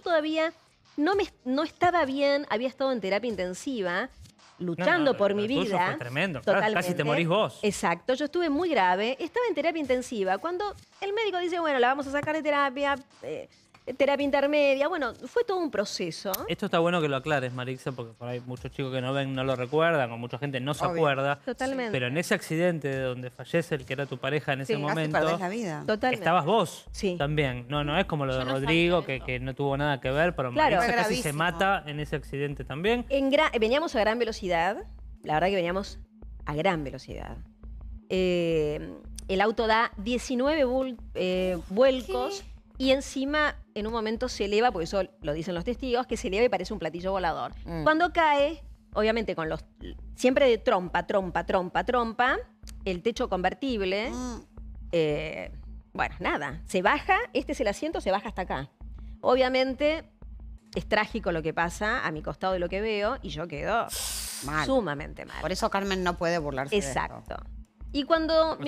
todavía no, me, no estaba bien, había estado en terapia intensiva, luchando por mi vida. Fue tremendo, casi te morís vos. Exacto, yo estuve muy grave, estaba en terapia intensiva. Cuando el médico dice, bueno, la vamos a sacar de terapia, eh, terapia intermedia. Bueno, fue todo un proceso. Esto está bueno que lo aclares, Marixa, porque por ahí muchos chicos que no ven no lo recuerdan, o mucha gente no se acuerda. Totalmente. Pero en ese accidente donde fallece el que era tu pareja en ese momento, estabas vos sí. también. No, no es como lo de Rodrigo, que, no tuvo nada que ver, pero claro. casi se mata en ese accidente también. veníamos a gran velocidad, la verdad que veníamos a gran velocidad. Eh, el auto da 19 eh, vuelcos. Y encima, en un momento se eleva, porque eso lo dicen los testigos, que se eleva y parece un platillo volador. Mm. Cuando cae, obviamente con los. Siempre de trompa, trompa, trompa, trompa, el techo convertible. Mm. Eh, bueno, nada. Se baja, este es el asiento, se baja hasta acá. Obviamente, es trágico lo que pasa a mi costado de lo que veo, y yo quedo sumamente mal. Por eso Carmen no puede burlarse Exacto. Y cuando...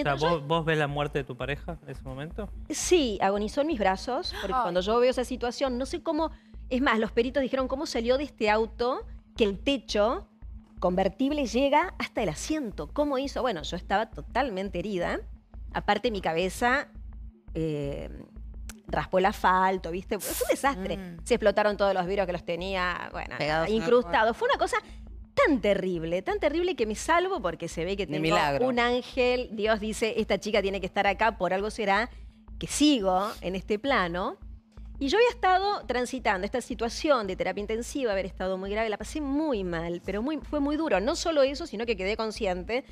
¿vos, ves la muerte de tu pareja en ese momento? Sí, agonizó en mis brazos, porque ah. cuando yo veo esa situación, no sé cómo... Es más, los peritos dijeron cómo salió de este auto que el techo convertible llega hasta el asiento. ¿Cómo hizo? Bueno, yo estaba totalmente herida. Aparte, mi cabeza eh, raspó el asfalto, ¿viste? Fue un desastre. Mm. Se explotaron todos los virus que los tenía, bueno, incrustados. Fue una cosa tan terrible, tan terrible que me salvo porque se ve que tengo un ángel. Dios dice, esta chica tiene que estar acá, por algo será que sigo en este plano. Y yo había estado transitando esta situación de terapia intensiva, haber estado muy grave, la pasé muy mal, pero fue muy duro. No solo eso, sino que quedé consciente.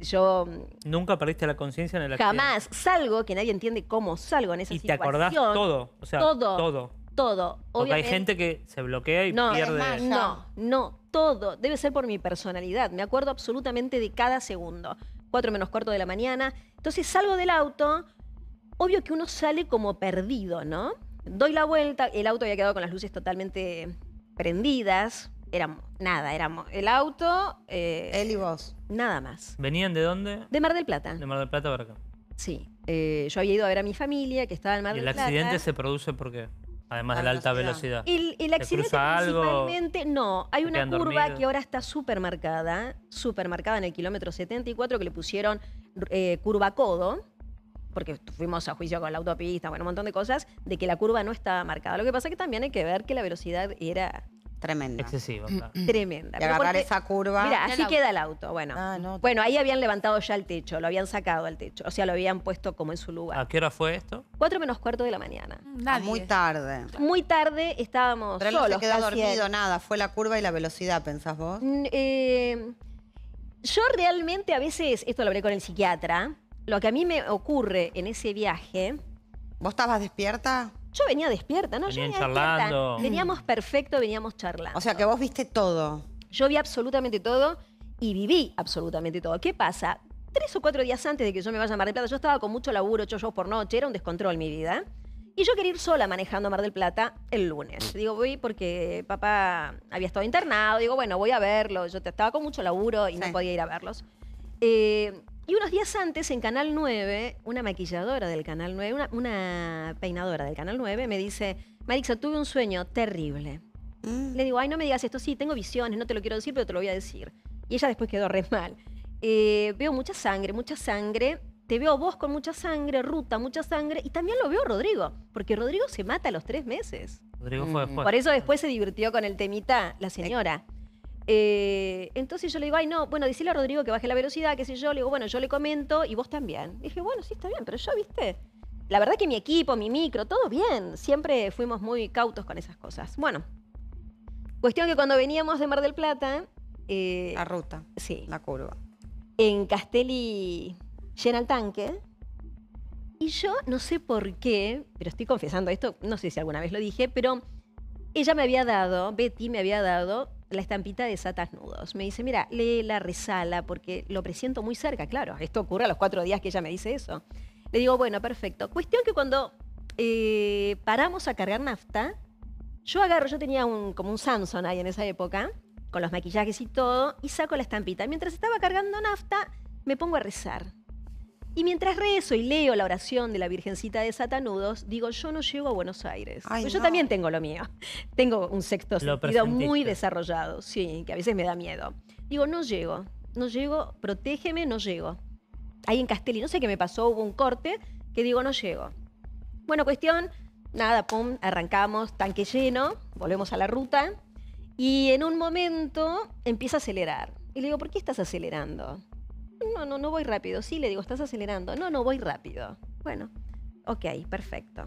Yo. Mm, ¿Nunca perdiste la conciencia en el accidente? Jamás. Salgo, que nadie entiende cómo salgo en esa situación. Y te acordás todo. O sea, todo. Todo todo. Porque hay gente que se bloquea y no, pierde. no, no, todo. Debe ser por mi personalidad. Me acuerdo absolutamente de cada segundo. Cuatro menos cuarto de la mañana. Entonces salgo del auto. Obvio que uno sale como perdido, ¿no? Doy la vuelta. El auto había quedado con las luces totalmente prendidas. Éramos nada, éramos el auto. Eh, Él y vos. Nada más. ¿Venían de dónde? De Mar del Plata. De Mar del Plata para Sí. Eh, yo había ido a ver a mi familia que estaba en Mar del Plata. el accidente se produce por qué? Además de la alta velocidad. Y, el, accidente principalmente, no. Hay una curva que ahora está súper marcada, súper marcada en el kilómetro 74, que le pusieron eh, curva codo, porque fuimos a juicio con la autopista, bueno, un montón de cosas, de que la curva no está marcada. Lo que pasa es que también hay que ver que la velocidad era Tremenda. Excesiva, mm, mm. Tremenda. Y agarrar esa curva. Mira, así queda el auto. Bueno. Ah, bueno, ahí habían levantado ya el techo, lo habían sacado al techo. O sea, lo habían puesto como en su lugar. ¿A qué hora fue esto? Cuatro menos cuarto de la mañana. Mm, ah, muy tarde. Muy tarde estábamos Pero no se dormido, nada. Fue la curva y la velocidad, ¿pensás vos? Eh, yo realmente a veces, esto lo hablé con el psiquiatra, lo que a mí me ocurre en ese viaje, ¿Vos estabas despierta? Yo venía despierta, ¿no? venía charlando. Veníamos perfecto, veníamos charlando. O sea, que vos viste todo. Yo vi absolutamente todo y viví absolutamente todo. ¿Qué pasa? Tres o cuatro días antes de que yo me vaya a Mar del Plata, yo estaba con mucho laburo, ocho shows por noche, era un descontrol mi vida. Y yo quería ir sola manejando a Mar del Plata el lunes. Digo, voy porque papá había estado internado. Digo, bueno, voy a verlo. Yo estaba con mucho laburo y no podía ir a verlos. Eh, y unos días antes, en Canal 9, una maquilladora del Canal 9, una, peinadora del Canal 9, me dice, Marixa, tuve un sueño terrible. Mm. Le digo, ay, no me digas esto, sí, tengo visiones, no te lo quiero decir, pero te lo voy a decir. Y ella después quedó re mal. Eh, veo mucha sangre, mucha sangre. Te veo vos con mucha sangre, Ruta, mucha sangre. Y también lo veo Rodrigo, porque Rodrigo se mata a los tres meses. Mm. Por eso después se divirtió con el temita la señora. Eh, entonces yo le digo, ay, no, bueno, decirle a Rodrigo que baje la velocidad, que sé yo. Le digo, bueno, yo le comento y vos también. dije, bueno, sí, está bien, pero yo, viste, la verdad que mi equipo, mi micro, todo bien. Siempre fuimos muy cautos con esas cosas. Bueno, cuestión que cuando veníamos de Mar del Plata. Eh, la ruta. Sí. La curva. En Castelli llena el tanque. Y yo no sé por qué, pero estoy confesando esto, no sé si alguna vez lo dije, pero ella me había dado, Betty me había dado la estampita de Satas Nudos. Me dice, mira, lee la resala porque lo presiento muy cerca. Claro, esto ocurre a los cuatro días que ella me dice eso. Le digo, bueno, perfecto. Cuestión que cuando eh, paramos a cargar nafta, yo agarro, yo tenía un, como un Samsung ahí en esa época, con los maquillajes y todo, y saco la estampita. Mientras estaba cargando nafta, me pongo a rezar. Y mientras rezo y leo la oración de la Virgencita de Satanudos, digo, yo no llego a Buenos Aires. Pues yo también tengo lo mío. Tengo un sexto sentido muy desarrollado, sí, que a veces me da miedo. Digo, no llego, no llego, protégeme, no llego. Ahí en Castelli, no sé qué me pasó, hubo un corte que digo, no llego. Bueno, cuestión, nada, pum, arrancamos, tanque lleno, volvemos a la ruta. Y en un momento empieza a acelerar. Y le digo, ¿por qué estás acelerando? no, no, no voy rápido. Sí, le digo, estás acelerando. No, no voy rápido. Bueno, ok, perfecto.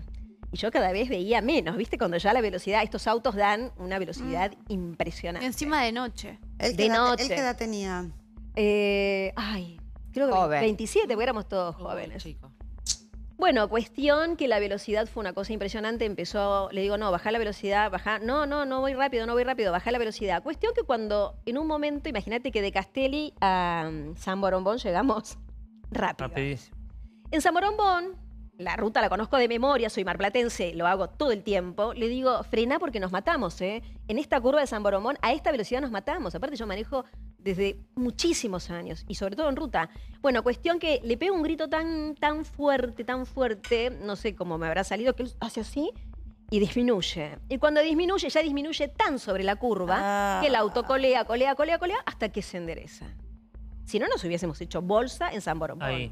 Y yo cada vez veía menos, ¿viste? Cuando ya la velocidad, estos autos dan una velocidad mm. impresionante. Encima de noche. El de noche. ¿Él qué edad tenía? Eh, ay, creo que 27, porque éramos todos jóvenes. Bueno, cuestión que la velocidad fue una cosa impresionante. Empezó, le digo, no, baja la velocidad, baja, no, no, no voy rápido, no voy rápido, baja la velocidad. Cuestión que cuando en un momento, imagínate que de Castelli a mm, San Borombón llegamos rápido. En San Borombón, la ruta la conozco de memoria, soy marplatense, lo hago todo el tiempo. Le digo, frena porque nos matamos, ¿eh? En esta curva de San Borombón, a esta velocidad nos matamos. Aparte, yo manejo desde muchísimos años y sobre todo en ruta. Bueno, cuestión que le pego un grito tan, tan fuerte, tan fuerte, no sé cómo me habrá salido, que él hace así y disminuye. Y cuando disminuye, ya disminuye tan sobre la curva ah. que el auto colea, colea, colea, colea hasta que se endereza. Si no, nos hubiésemos hecho bolsa en San Borobón. Ahí.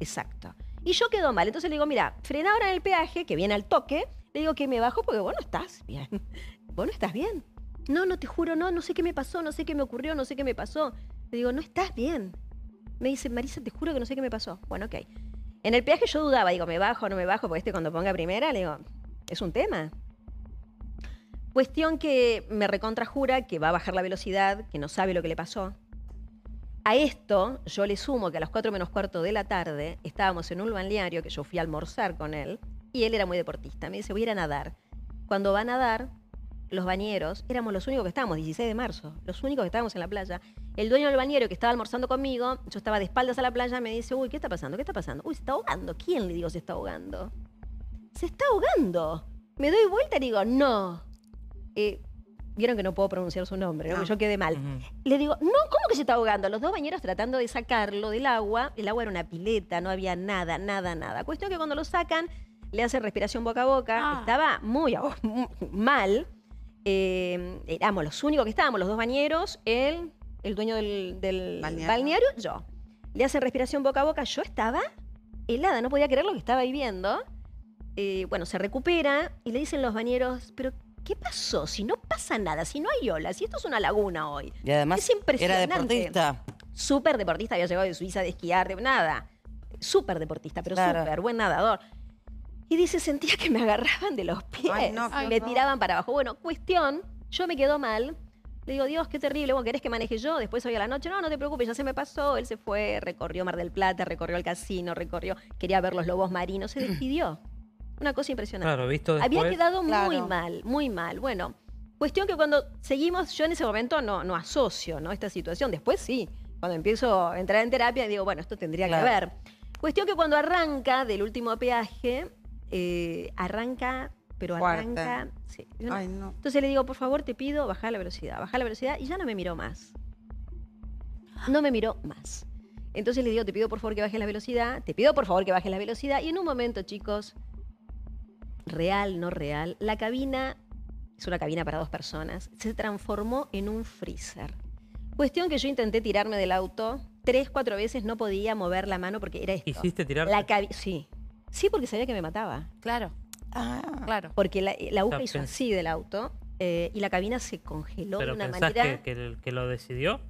Exacto. Y yo quedo mal. Entonces le digo, mira, frena ahora en el peaje, que viene al toque. Le digo que me bajo porque bueno estás bien. bueno estás bien no, no te juro, no, no sé qué me pasó, no sé qué me ocurrió, no sé qué me pasó. Le digo, no estás bien. Me dice, Marisa, te juro que no sé qué me pasó. Bueno, ok. En el peaje yo dudaba, digo, me bajo, no me bajo, porque este cuando ponga primera, le digo, es un tema. Cuestión que me recontrajura que va a bajar la velocidad, que no sabe lo que le pasó. A esto yo le sumo que a las 4 menos cuarto de la tarde estábamos en un balneario que yo fui a almorzar con él y él era muy deportista. Me dice, voy a ir a nadar. Cuando va a nadar, los bañeros, éramos los únicos que estábamos, 16 de marzo, los únicos que estábamos en la playa. El dueño del bañero que estaba almorzando conmigo, yo estaba de espaldas a la playa, me dice, uy, ¿qué está pasando? ¿Qué está pasando? Uy, se está ahogando. ¿Quién le digo se está ahogando? Se está ahogando. Me doy vuelta y digo, no. Eh, vieron que no puedo pronunciar su nombre, ¿no? yo quedé mal. Le digo, no, ¿cómo que se está ahogando? Los dos bañeros tratando de sacarlo del agua. El agua era una pileta, no había nada, nada, nada. Cuestión que cuando lo sacan, le hacen respiración boca a boca. Ah. Estaba muy mal. Eh, éramos los únicos que estábamos, los dos bañeros, él, el dueño del, balneario. yo. Le hacen respiración boca a boca, yo estaba helada, no podía creer lo que estaba viviendo. Eh, bueno, se recupera y le dicen los bañeros, pero ¿qué pasó? Si no pasa nada, si no hay olas, si esto es una laguna hoy. Y además es impresionante. era deportista. Súper deportista, había llegado de Suiza de esquiar, de nada. Súper deportista, pero super buen nadador. Y dice, sentía que me agarraban de los pies, me tiraban para abajo. Bueno, cuestión, yo me quedo mal. Le digo, Dios, qué terrible, ¿vos querés que maneje yo? Después hoy a la noche, no, no te preocupes, ya se me pasó. Él se fue, recorrió Mar del Plata, recorrió el casino, recorrió, quería ver los lobos marinos, se despidió. Una cosa impresionante. Claro, visto Había quedado muy mal, muy mal. Bueno, cuestión que cuando seguimos, yo en ese momento no, no asocio ¿no? esta situación. Después sí, cuando empiezo a entrar en terapia, digo, bueno, esto tendría que haber. Cuestión que cuando arranca del último peaje, eh, arranca, pero arranca. Entonces le digo, por favor, te pido, bajar la velocidad, baja la velocidad, y ya no me miró más. No me miró más. Entonces le digo, te pido por favor que bajes la velocidad, te pido por favor que bajes la velocidad, y en un momento, chicos, real, no real, la cabina, es una cabina para dos personas, se transformó en un freezer. Cuestión que yo intenté tirarme del auto tres, cuatro veces, no podía mover la mano porque era esto. ¿Hiciste tirar? La sí, Sí, porque sabía que me mataba. Claro. Ah. claro. Porque la, eh, la aguja hizo así del auto eh, y la cabina se congeló de una manera. Que, que, que, lo decidió?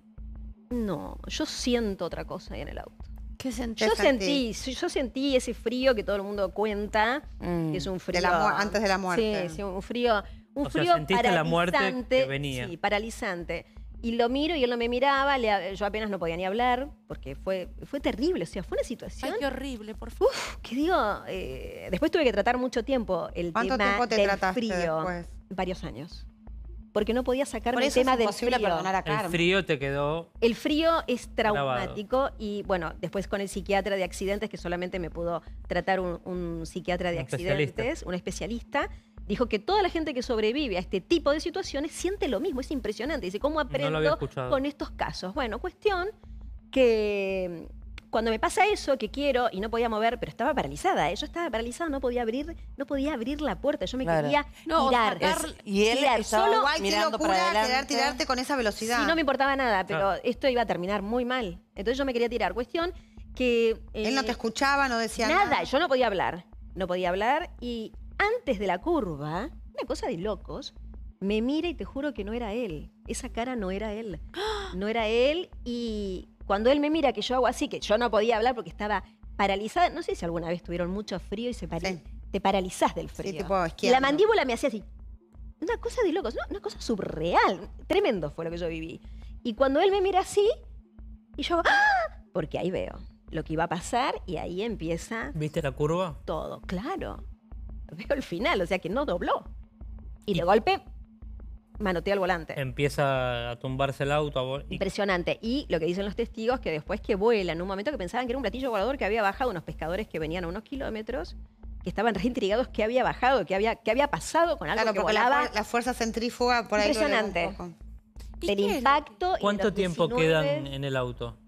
No, yo siento otra cosa ahí en el auto. ¿Qué sentí? Yo sentí, yo sentí ese frío que todo el mundo cuenta, mm, que es un frío. antes de la muerte. Sí, un frío. Un o sea, sentiste la muerte que venía. Sí, paralizante. Y lo miro y él no me miraba, yo apenas no podía ni hablar, porque fue, fue terrible, o sea, fue una situación. Ay, qué horrible, por favor. Uf, que digo, eh, después tuve que tratar mucho tiempo el ¿Cuánto tema tiempo te del trataste frío. Varios años. Porque no podía sacarme el tema del frío. El frío te quedó. El frío es traumático y bueno, después con el psiquiatra de accidentes, que solamente me pudo tratar un, psiquiatra de accidentes, un especialista dijo que toda la gente que sobrevive a este tipo de situaciones siente lo mismo, es impresionante. Dice, ¿cómo aprendo con estos casos? Bueno, cuestión que mm, cuando me pasa eso, que quiero y no podía mover, pero estaba paralizada. ¿eh? Yo estaba paralizada, no podía abrir, no podía abrir la puerta. Yo me quería tirar. y él solo igual qué locura tirarte con esa velocidad. no me importaba nada, pero esto iba a terminar muy mal. Entonces yo me quería tirar. Cuestión que. él no te eh, escuchaba, no decía nada. Nada, yo no podía hablar. No podía hablar y antes de la curva, una cosa de locos, me mira y te juro que no era él. Esa cara no era él. No era él y cuando él me mira que yo hago así, que yo no podía hablar porque estaba paralizada, no sé si alguna vez tuvieron mucho frío y se te paralizás del frío. la mandíbula me hacía así. Una cosa de locos, una cosa surreal, Tremendo fue lo que yo viví. Y cuando él me mira así, y yo hago, ¡ah! porque ahí veo lo que iba a pasar y ahí empieza... ¿Viste la curva? Todo, claro. veo el final, o sea que no dobló. Y, de golpe manotea el volante. Empieza a tumbarse el auto. Impresionante. Y lo que dicen los testigos, que después que vuela, en un momento que pensaban que era un platillo volador que había bajado, unos pescadores que venían a unos kilómetros, que estaban reintrigados qué había bajado, qué había, había pasado con algo que volaba. La, fuerza centrífuga por ahí. Impresionante. El impacto. ¿Cuánto tiempo quedan en el auto?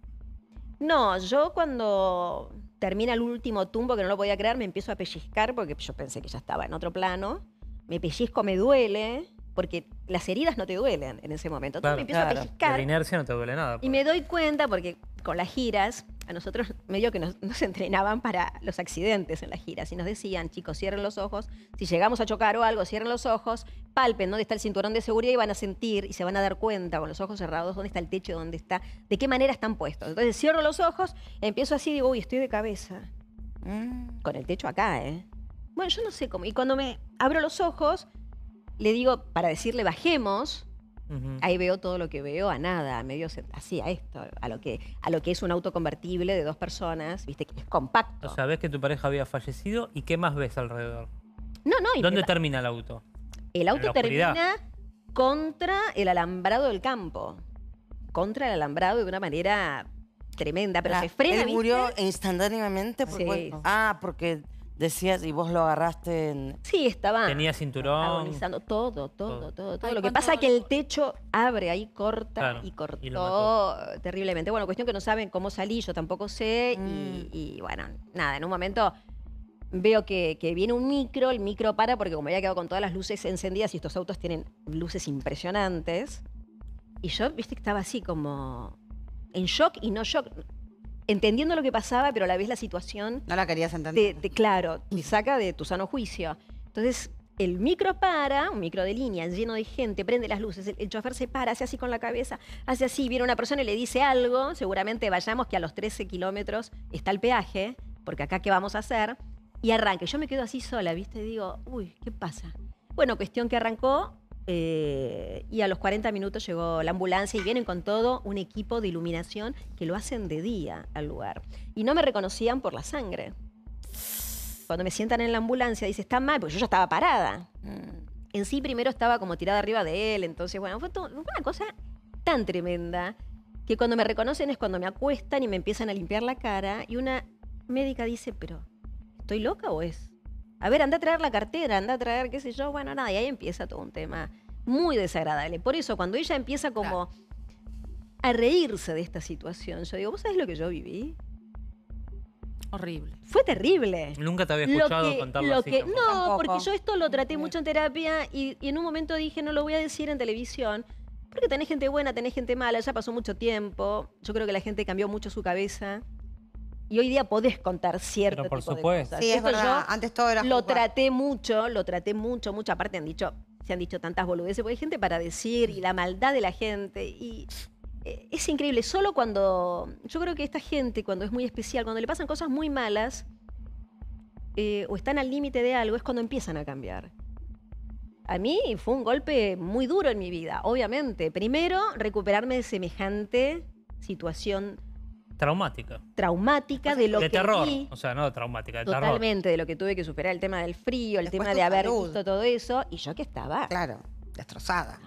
No, yo cuando termina el último tumbo que no lo podía creer, me empiezo a pellizcar porque yo pensé que ya estaba en otro plano. Me pellizco, me duele porque las heridas no te duelen en ese momento. Entonces me empiezo a pellizcar. La inercia no te duele nada. Pues. Y me doy cuenta, porque con las giras, a nosotros medio que nos, entrenaban para los accidentes en las giras y nos decían, chicos, cierren los ojos, si llegamos a chocar o algo, cierren los ojos, palpen dónde está el cinturón de seguridad y van a sentir y se van a dar cuenta con los ojos cerrados dónde está el techo, dónde está, de qué manera están puestos. Entonces cierro los ojos, empiezo así, digo, uy, estoy de cabeza. Mm. Con el techo acá, ¿eh? Bueno, yo no sé cómo. Y cuando me abro los ojos, le digo, para decirle bajemos, ahí veo todo lo que veo, a nada, a medio, así, a esto, a lo, que, a lo que es un auto convertible de dos personas, viste, que es compacto. O sea, ves que tu pareja había fallecido y ¿qué más ves alrededor? No, no. ¿Dónde termina el auto? El auto termina contra el alambrado del campo. Contra el alambrado de una manera tremenda, pero se frena. Él murió instantáneamente porque. Ah, ah, porque Decías, y vos lo agarraste en... Sí, estaba... Tenía cinturón. todo, todo, todo, todo. lo que pasa es que el techo abre ahí, corta y cortó terriblemente. Bueno, cuestión que no saben cómo salí, yo tampoco sé. Mm. Y, bueno, nada, en un momento veo que, que, viene un micro, el micro para porque como había quedado con todas las luces encendidas y estos autos tienen luces impresionantes, y yo, viste, que estaba así como en shock y no shock entendiendo lo que pasaba, pero a la vez la situación... No la querías entender. claro, y saca de tu sano juicio. Entonces, el micro para, un micro de línea lleno de gente, prende las luces, el, chofer se para, hace así con la cabeza, hace así, viene una persona y le dice algo, seguramente vayamos que a los 13 kilómetros está el peaje, porque acá qué vamos a hacer, y arranca. Yo me quedo así sola, ¿viste? Y digo, uy, ¿qué pasa? Bueno, cuestión que arrancó, eh, y a los 40 minutos llegó la ambulancia y vienen con todo un equipo de iluminación que lo hacen de día al lugar. Y no me reconocían por la sangre. Cuando me sientan en la ambulancia, dice, está mal, porque yo ya estaba parada. Mm. En sí, primero estaba como tirada arriba de él, entonces, bueno, fue una cosa tan tremenda que cuando me reconocen es cuando me acuestan y me empiezan a limpiar la cara y una médica dice, pero, ¿estoy loca o es? a ver, anda a traer la cartera, anda a traer qué sé yo, bueno, nada, y ahí empieza todo un tema muy desagradable. Por eso, cuando ella empieza como a reírse de esta situación, yo digo, ¿vos sabés lo que yo viví? Horrible. Fue terrible. Nunca te había escuchado contarlo así, No, porque yo esto lo traté mucho en terapia y, y en un momento dije, no lo voy a decir en televisión. Porque tenés gente buena, tenés gente mala, ya pasó mucho tiempo. Yo creo que la gente cambió mucho su cabeza. Y hoy día podés contar cierto Pero por supuesto. Sí, es Yo Antes todo era Lo traté mucho, lo traté mucho, mucho. Aparte han dicho, se han dicho tantas boludeces, porque hay gente para decir y la maldad de la gente. Y eh, es increíble. Solo cuando. Yo creo que esta gente, cuando es muy especial, cuando le pasan cosas muy malas eh, o están al límite de algo, es cuando empiezan a cambiar. A mí fue un golpe muy duro en mi vida, obviamente. Primero, recuperarme de semejante situación Traumática. Traumática de lo de que. terror. o sea, no traumática, de terror. Totalmente, de lo que tuve que superar, el tema del frío, el tema de haber visto todo eso. Y yo que estaba. Claro, destrozada.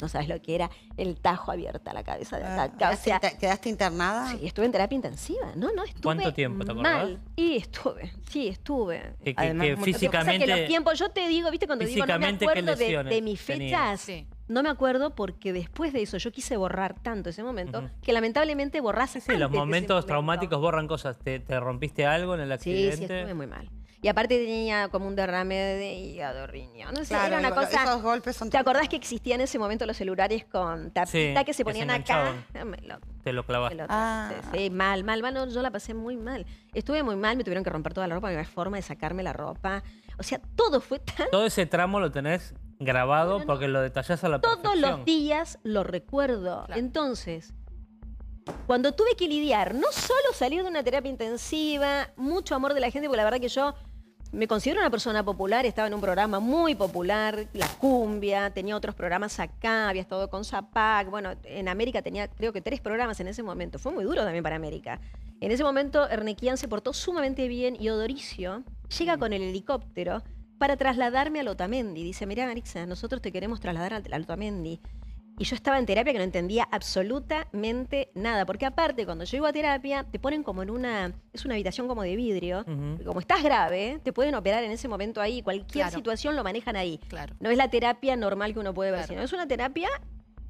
No sabes lo que era el tajo abierta a la cabeza de ah, ¿Quedaste internada? Sí, estuve en terapia intensiva. No, no, estuve. ¿Cuánto tiempo te acordás? Y estuve, sí, estuve. Además, físicamente. Que los tiempos, yo te digo, ¿viste? Cuando digo, no me acuerdo de, de, mis fechas. No me acuerdo porque después de eso yo quise borrar tanto ese momento que lamentablemente borraste. sí, los momentos traumáticos borran cosas. ¿Te, rompiste algo en el accidente? Sí, sí, estuve muy mal. Y aparte tenía como un derrame de hígado, No sé, era una cosa. ¿Te acordás que existían en ese momento los celulares con tapita que se ponían acá? Ah, te lo clavaste. Ah. Sí, mal, mal, bueno, yo la pasé muy mal. Estuve muy mal, me tuvieron que romper toda la ropa, no había forma de sacarme la ropa. O sea, todo fue tan. Todo ese tramo lo tenés grabado porque lo detallas a la todos perfección. Todos los días lo recuerdo. Entonces, cuando tuve que lidiar, no solo salir de una terapia intensiva, mucho amor de la gente, porque la verdad que yo me considero una persona popular, estaba en un programa muy popular, La Cumbia, tenía otros programas acá, había estado con Zapac, bueno, en América tenía creo que tres programas en ese momento, fue muy duro también para América. En ese momento Ernequian se portó sumamente bien y Odoricio llega mm. con el helicóptero para trasladarme a Lotamendi. Dice, mira Marixa, nosotros te queremos trasladar a Lotamendi. Y yo estaba en terapia que no entendía absolutamente nada, porque aparte cuando yo iba a terapia te ponen como en una, es una habitación como de vidrio, como estás grave, te pueden operar en ese momento ahí, cualquier situación lo manejan ahí. Claro. No es la terapia normal que uno puede ver, sino es una terapia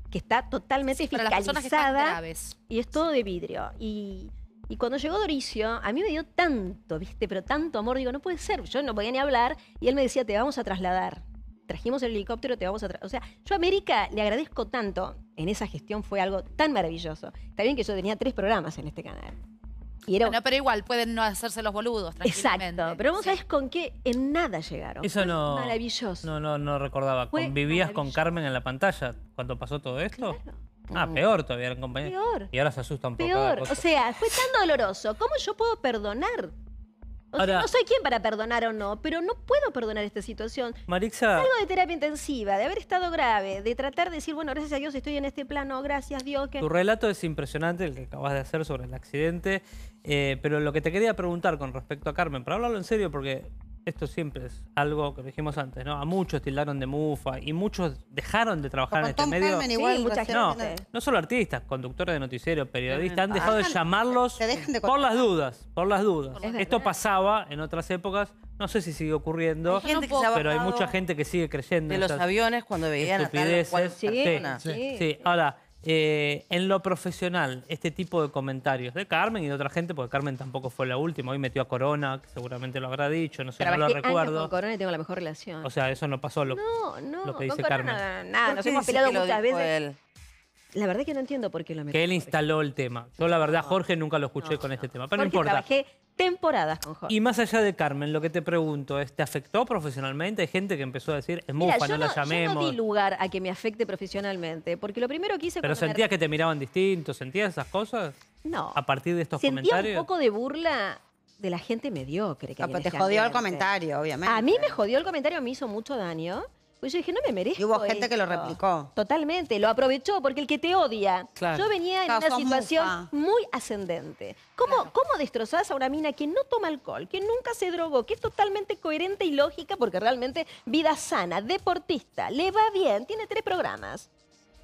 que está totalmente fiscalizada y es todo de vidrio. Y y cuando llegó Doricio, a mí me dio tanto, ¿viste? Pero tanto amor, digo, no puede ser, yo no podía ni hablar. Y él me decía, te vamos a trasladar. Trajimos el helicóptero, te vamos a trasladar. O sea, yo a América le agradezco tanto. En esa gestión fue algo tan maravilloso. Está bien que yo tenía tres programas en este canal. Y era... pero igual, pueden no hacerse los boludos, tranquilamente. Exacto, pero vos sabes sabés con qué en nada llegaron. Eso no. Maravilloso. No, no, no recordaba. Vivías ¿Convivías con Carmen en la pantalla cuando pasó todo esto? Ah, peor todavía compañero. Peor. Y ahora se asustan poco. Peor. O sea, fue tan doloroso. ¿Cómo yo puedo perdonar? no soy quien para perdonar o no, pero no puedo perdonar esta situación. Marixa. Algo de terapia intensiva, de haber estado grave, de tratar de decir, bueno, gracias a Dios estoy en este plano, gracias a Dios. Que... Tu relato es impresionante, el que acabas de hacer sobre el accidente. Eh, pero lo que te quería preguntar con respecto a Carmen, para hablarlo en serio, porque esto siempre es algo que dijimos antes, ¿no? A muchos tildaron de mufa y muchos dejaron de trabajar en este medio. No, no solo artistas, conductores de noticieros, periodistas, han dejado de llamarlos por las dudas, por las dudas. esto pasaba en otras épocas, no sé si sigue ocurriendo, pero hay mucha gente que sigue creyendo de en los aviones cuando veían a sí, sí. Ahora, eh, en lo profesional este tipo de comentarios de Carmen y de otra gente, porque Carmen tampoco fue la última. Hoy metió a Corona, que seguramente lo habrá dicho, no sé, si no lo recuerdo. Con Corona tengo la mejor relación. O sea, eso no pasó lo, no, no, que dice con Corona, Nada, nos hemos peleado muchas veces. La verdad que no entiendo por qué lo metió. Que él instaló el tema. Yo, la verdad, Jorge nunca lo escuché con este tema, pero no, importa temporadas con Jorge. Y más allá de Carmen, lo que te pregunto es, ¿te afectó profesionalmente? Hay gente que empezó a decir, es mufa, no, la llamemos. Yo no di lugar a que me afecte profesionalmente, porque lo primero que hice... ¿Pero sentías que te miraban distinto? ¿Sentías esas cosas? No. ¿A partir de estos comentarios? Sentía un poco de burla de la gente mediocre. Que ah, pues te jodió el comentario, obviamente. A mí me jodió el comentario, me hizo mucho daño. Pues yo dije, no me merezco. Y hubo gente que lo replicó. Totalmente, lo aprovechó, porque el que te odia. Yo venía en una situación muy ascendente. ¿Cómo, ¿Cómo destrozás a una mina que no toma alcohol, que nunca se drogó, que es totalmente coherente y lógica, porque realmente vida sana, deportista, le va bien, tiene tres programas?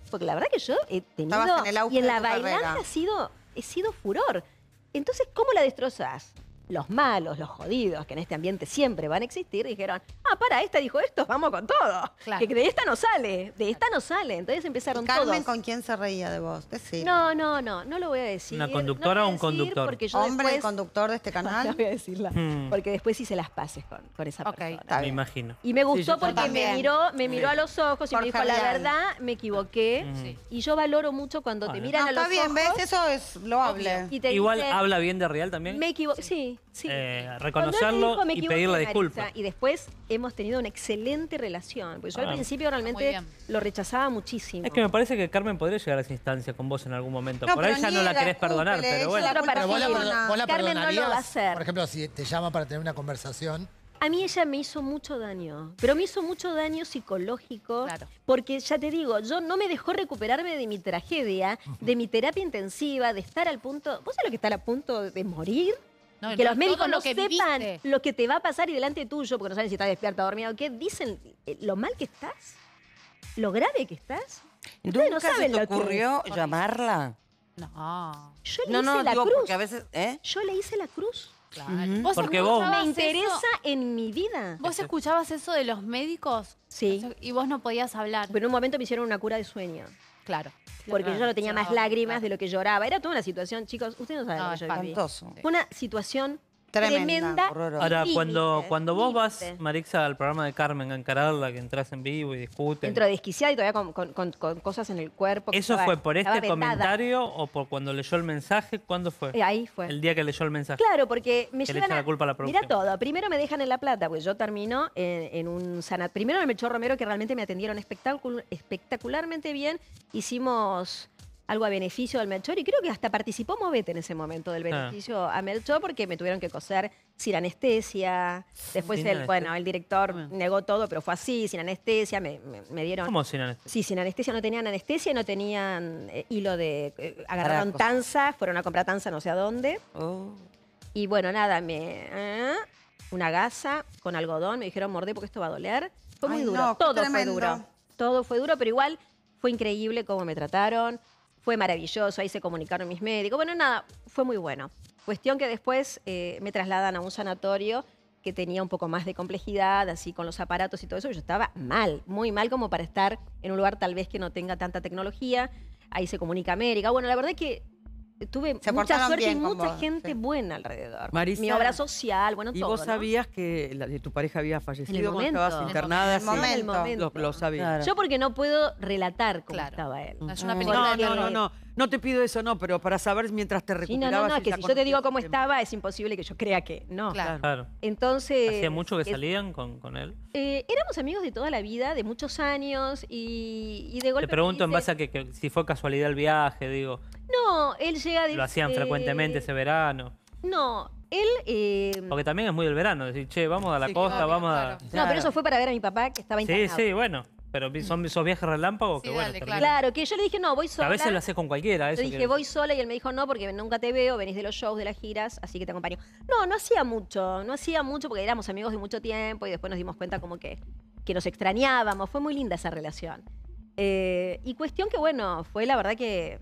Porque la verdad que yo he tenido. En y en la bailanza ha sido, he sido furor. Entonces, ¿cómo la destrozás? los malos, los jodidos, que en este ambiente siempre van a existir, dijeron, ah, para, esta dijo esto, vamos con todo. Que de esta no sale, de esta no sale. Entonces empezaron Carmen, ¿con quién se reía de vos? No, no, no, no lo voy a decir. ¿Una conductora o un conductor? ¿Hombre conductor de este canal? No, voy a decirla. Hmm. Porque después se las pases con, con esa okay, Me imagino. Y me gustó porque me miró, me miró a los ojos y me dijo, la verdad, me equivoqué. Hmm. Y yo valoro mucho cuando te miran a los ojos. está bien, ves, eso es loable. Igual habla bien de Real también. Me equivoqué, sí. Eh, reconocerlo y pedir la disculpa Y después hemos tenido una excelente relación. Porque yo al ah. principio realmente lo rechazaba muchísimo. Es que me parece que Carmen podría llegar a esa instancia con vos en algún momento. por ahí ya no la querés perdonar, pero bueno. Carmen no lo va a hacer. Por ejemplo, si te llama para tener una conversación. A mí ella me hizo mucho daño, pero me hizo mucho daño psicológico, porque ya te digo, yo no me dejó recuperarme de mi tragedia, de mi terapia intensiva, de estar al punto, ¿vos sabés lo que estar a punto de morir? que los médicos no que sepan lo que te va a pasar y delante tuyo, porque no saben si estás despierta, dormida o qué, dicen eh, lo mal que estás, lo grave que estás. no te ocurrió llamarla? No. Yo le no, hice la cruz. ¿eh? Yo le hice la cruz. Claro. ¿Vos porque vos me interesa en mi vida. ¿Vos escuchabas eso de los médicos? Sí. Y vos no podías hablar. Pero en un momento me hicieron una cura de sueño. Claro. Porque yo no tenía más lágrimas de lo que lloraba. Era toda una situación, chicos, ustedes no saben lo que yo Espantoso. una situación Tremenda. Ahora, cuando, cuando vos vas, Marixa, al programa de Carmen a encararla, que entras en vivo y discute Dentro desquiciada y todavía con, cosas en el cuerpo. ¿Eso fue por este comentario o por cuando leyó el mensaje? ¿Cuándo fue? Eh, ahí fue. El día que leyó el mensaje. Claro, porque me que la culpa la producción. Mira todo. Primero me dejan en La Plata, pues yo termino en, un sanatorio. Primero en el Romero, que realmente me atendieron espectacularmente bien. Hicimos algo a beneficio del Melchor y creo que hasta participó Movete en ese momento del ah. beneficio a Melchor porque me tuvieron que coser sin anestesia. Después el, bueno, el director ah. negó todo, pero fue así, sin anestesia, me, dieron... ¿Cómo sin anestesia? Sí, sin anestesia, no tenían anestesia, no tenían eh, hilo de... Eh, agarraron tanza, fueron a comprar tanza no sé a dónde. Oh. Y bueno, nada, me... Ah, una gasa con algodón, me dijeron mordé porque esto va a doler. Fue muy duro, todo fue duro. Todo fue duro, pero igual fue increíble cómo me trataron. Fue maravilloso, ahí se comunicaron mis médicos. Bueno, nada, fue muy bueno. Cuestión que después eh, me trasladan a un sanatorio que tenía un poco más de complejidad, así con los aparatos y todo eso. Yo estaba mal, muy mal como para estar en un lugar tal vez que no tenga tanta tecnología. Ahí se comunica América. Bueno, la verdad es que tuve mucha suerte y mucha gente buena alrededor. Mi obra social, bueno, ¿y todo. Y vos sabías que tu pareja había fallecido cuando estabas internada. En el momento. Lo, sabía. Yo porque no puedo relatar cómo estaba él. No, no, no, no, no, te pido eso, no, pero para saber mientras te recuperabas. no, no, no, que si yo te digo cómo estaba, es imposible que yo crea que no. Claro. Entonces... ¿Hacía mucho que salían con, él? Eh, éramos amigos de toda la vida, de muchos años, y, de golpe... Te pregunto en base a que si fue casualidad el viaje, digo él llega... De, Lo hacían frecuentemente eh, ese verano. No, él... Eh, porque también es muy del verano, decir, che, vamos a la costa, vamos a... No, pero eso fue para ver a mi papá que estaba internado. Sí, sí, bueno. Pero son esos viajes relámpagos que Claro. claro. que yo le dije, no, voy sola. A veces lo haces con cualquiera. Eso le dije, voy sola y él me dijo, no, porque nunca te veo, venís de los shows, de las giras, así que te acompaño. No, no hacía mucho, no hacía mucho porque éramos amigos de mucho tiempo y después nos dimos cuenta como que, que nos extrañábamos. Fue muy linda esa relación. Eh, y cuestión que, bueno, fue la verdad que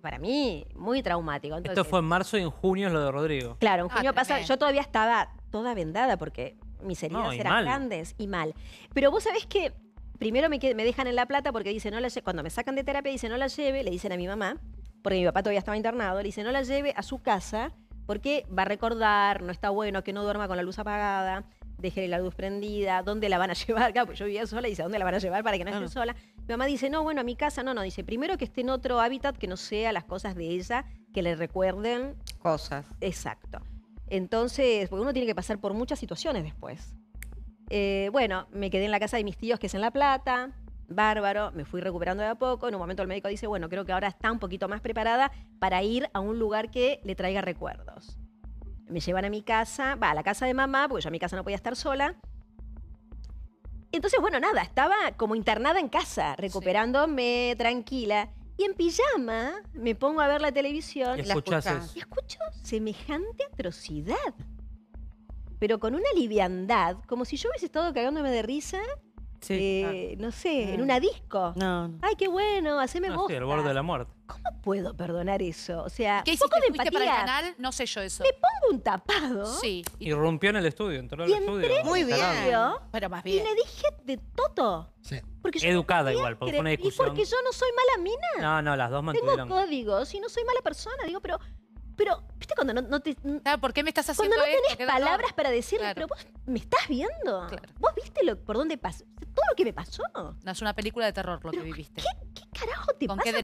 para mí, muy traumático. Esto fue en marzo y en junio es lo de Rodrigo. Claro, en ah, junio pasa, yo todavía estaba toda vendada porque mis heridas eran grandes y mal. Pero vos sabés que primero me, me dejan en La Plata porque dice, no la cuando me sacan de terapia, dice, no la lleve, le dicen a mi mamá, porque mi papá todavía estaba internado, le dice, no la lleve a su casa porque va a recordar, no está bueno, que no duerma con la luz apagada, deje la luz prendida, dónde la van a llevar, claro, pues yo vivía sola y dice, dónde la van a llevar para que no esté sola? Mi mamá dice, no, bueno, a mi casa, no, no, dice, primero que esté en otro hábitat que no sea las cosas de ella, que le recuerden. Cosas. Exacto. Entonces, porque uno tiene que pasar por muchas situaciones después. Eh, bueno, me quedé en la casa de mis tíos, que es en La Plata, bárbaro, me fui recuperando de a poco. En un momento el médico dice, bueno, creo que ahora está un poquito más preparada para ir a un lugar que le traiga recuerdos. Me llevan a mi casa, va a la casa de mamá, porque yo a mi casa no podía estar sola. Entonces, bueno, nada, estaba como internada en casa, recuperándome tranquila. Y en pijama me pongo a ver la televisión. Y, la y escucho semejante atrocidad. Pero con una liviandad, como si yo hubiese estado cagándome de risa. Eh, no sé, en mm. una disco. No, Ay, qué bueno, haceme ah, el borde de la muerte. ¿Cómo puedo perdonar eso? O sea, ¿Qué hiciste? poco para el canal? No sé yo eso. Me pongo un tapado. Sí. Y rompió en el estudio, entró en el estudio. Muy bien. Pero más bien. y le dije de todo. Sí. Porque Educada igual, porque una discusión. Y porque yo no soy mala mina. No, no, las dos mantuvieron. Tengo códigos y no soy mala persona. Digo, pero, pero, ¿viste cuando no, te... Ah, ¿Por qué me estás haciendo Cuando no tenés palabras para decirle, pero vos me estás viendo. Claro. Vos viste lo, por dónde pasó, todo lo que me pasó. No, es una película de terror lo que viviste. ¿Qué, carajo te pasa